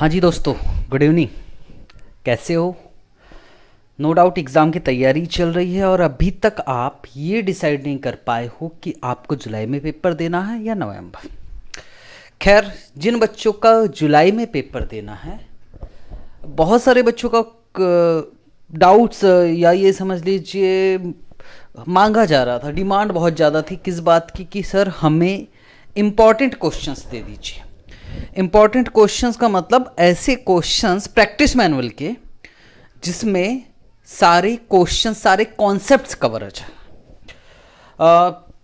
हाँ जी दोस्तों good evening कैसे हो नो डाउट एग्ज़ाम की तैयारी चल रही है और अभी तक आप ये डिसाइड नहीं कर पाए हो कि आपको जुलाई में पेपर देना है या नवंबर खैर जिन बच्चों का जुलाई में पेपर देना है बहुत सारे बच्चों का डाउट्स या ये समझ लीजिए मांगा जा रहा था डिमांड बहुत ज़्यादा थी किस बात की कि सर हमें इम्पॉर्टेंट क्वेश्चंस दे दीजिए इंपॉर्टेंट क्वेश्चंस का मतलब ऐसे क्वेश्चंस प्रैक्टिस मैनुअल के जिसमें सारे क्वेश्चन सारे कॉन्सेप्ट कवर हो जाए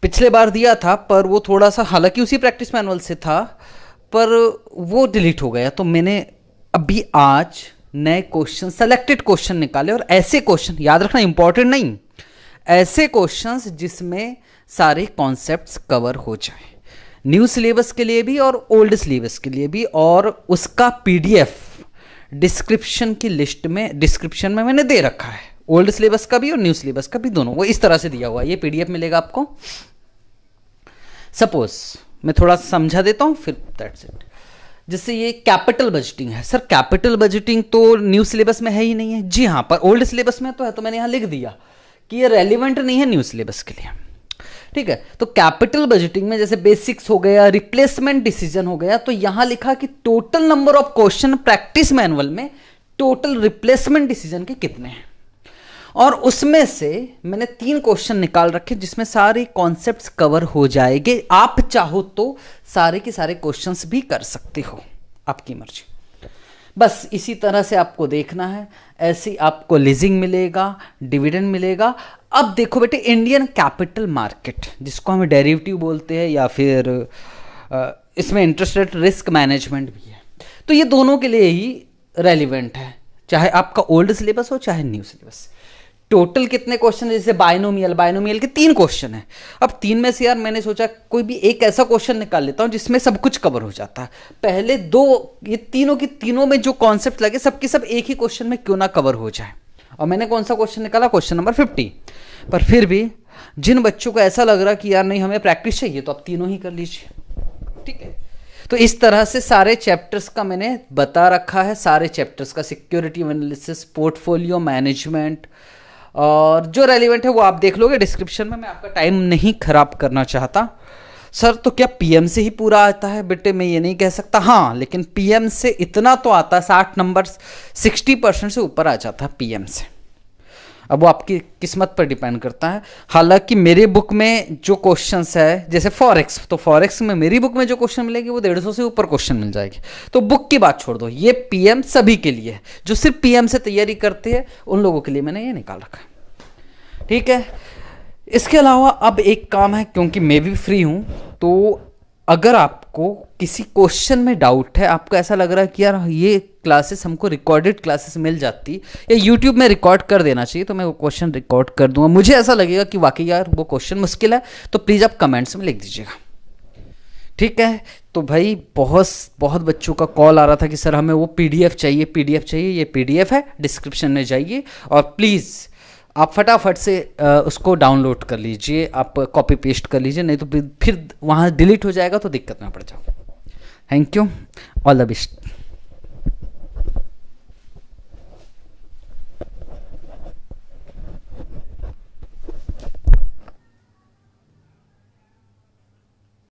पिछले बार दिया था पर वो थोड़ा सा हालांकि उसी प्रैक्टिस मैनुअल से था पर वो डिलीट हो गया तो मैंने अभी आज नए क्वेश्चन सेलेक्टेड क्वेश्चन निकाले और ऐसे क्वेश्चन याद रखना इंपॉर्टेंट नहीं ऐसे क्वेश्चंस जिसमें सारे कॉन्सेप्ट्स कवर हो जाए न्यू सिलेबस के लिए भी और ओल्ड सिलेबस के लिए भी और उसका पीडीएफ डिस्क्रिप्शन की लिस्ट में डिस्क्रिप्शन में मैंने दे रखा है ओल्ड सिलेबस का भी और न्यू सिलेबस का भी दोनों वो इस तरह से दिया हुआ है ये पीडीएफ मिलेगा आपको सपोज मैं थोड़ा समझा देता हूँ फिर दैट्स इट जैसे ये कैपिटल बजटिंग है सर कैपिटल बजटिंग तो न्यू सिलेबस में है ही नहीं है जी हाँ पर ओल्ड सिलेबस में तो है तो मैंने यहाँ लिख दिया कि ये रेलिवेंट नहीं है न्यू सिलेबस के लिए ठीक है तो कैपिटल बजटिंग में जैसे बेसिक्स हो गया रिप्लेसमेंट डिसीजन हो गया तो यहां लिखा कि total number of question practice manual में टोटल रिप्लेसमेंट डिसीजन के कितने हैं और उसमें से मैंने तीन क्वेश्चन निकाल रखे जिसमें सारे कॉन्सेप्ट कवर हो जाएंगे आप चाहो तो सारे के सारे क्वेश्चन भी कर सकते हो आपकी मर्जी बस इसी तरह से आपको देखना है ऐसी आपको लीजिंग मिलेगा डिविडेंड मिलेगा अब देखो बेटे इंडियन कैपिटल मार्केट जिसको हम डेरिवेटिव बोलते हैं या फिर इसमें इंटरेस्ट रेट रिस्क मैनेजमेंट भी है तो ये दोनों के लिए ही रेलिवेंट है चाहे आपका ओल्ड सिलेबस हो चाहे न्यू सिलेबस टोटल कितने क्वेश्चन है जैसे बायनोमियल बायनोमियल के तीन क्वेश्चन है अब तीन में से यार मैंने सोचा कोई भी एक ऐसा क्वेश्चन निकाल लेता हूँ जिसमें सब कुछ कवर हो जाता है पहले दो ये तीनों की तीनों में जो कॉन्सेप्ट लगे सबके सब एक ही क्वेश्चन में क्यों ना कवर हो जाए और मैंने कौन सा क्वेश्चन निकाला क्वेश्चन नंबर फिफ्टी पर फिर भी जिन बच्चों को ऐसा लग रहा कि यार नहीं हमें प्रैक्टिस चाहिए तो आप तीनों ही कर लीजिए ठीक है तो इस तरह से सारे चैप्टर्स का मैंने बता रखा है सारे चैप्टर्स का सिक्योरिटी एनालिसिस पोर्टफोलियो मैनेजमेंट और जो रेलिवेंट है वो आप देख लोगे डिस्क्रिप्शन में मैं आपका टाइम नहीं खराब करना चाहता सर तो क्या पीएम से ही पूरा आता है बेटे मैं ये नहीं कह सकता हाँ लेकिन पीएम से इतना तो आता है साठ नंबर सिक्सटी परसेंट से ऊपर आ जाता है पीएम से अब वो आपकी किस्मत पर डिपेंड करता है हालांकि मेरे बुक में जो क्वेश्चन है जैसे फॉरेक्स तो फॉरेक्स में मेरी बुक में जो क्वेश्चन मिलेगी वो डेढ़ सौ से ऊपर क्वेश्चन मिल जाएगी तो बुक की बात छोड़ दो ये पीएम सभी के लिए है जो सिर्फ पीएम से तैयारी करते हैं उन लोगों के लिए मैंने ये निकाल रखा ठीक है इसके अलावा अब एक काम है क्योंकि मैं भी फ्री हूँ तो अगर आपको किसी क्वेश्चन में डाउट है आपको ऐसा लग रहा है कि यार ये क्लासेस हमको रिकॉर्डेड क्लासेस मिल जाती या यूट्यूब में रिकॉर्ड कर देना चाहिए तो मैं वो क्वेश्चन रिकॉर्ड कर दूंगा मुझे ऐसा लगेगा कि वाकई यार वो क्वेश्चन मुश्किल है तो प्लीज़ आप कमेंट्स में लिख दीजिएगा ठीक है तो भाई बहुत बहुत बच्चों का कॉल आ रहा था कि सर हमें वो पीडीएफ चाहिए पीडीएफ चाहिए ये पीडीएफ है डिस्क्रिप्शन में जाइए और प्लीज़ आप फटाफट से उसको डाउनलोड कर लीजिए आप कॉपी पेस्ट कर लीजिए नहीं तो फिर वहाँ डिलीट हो जाएगा तो दिक्कत में पड़ जाओ thank you all the best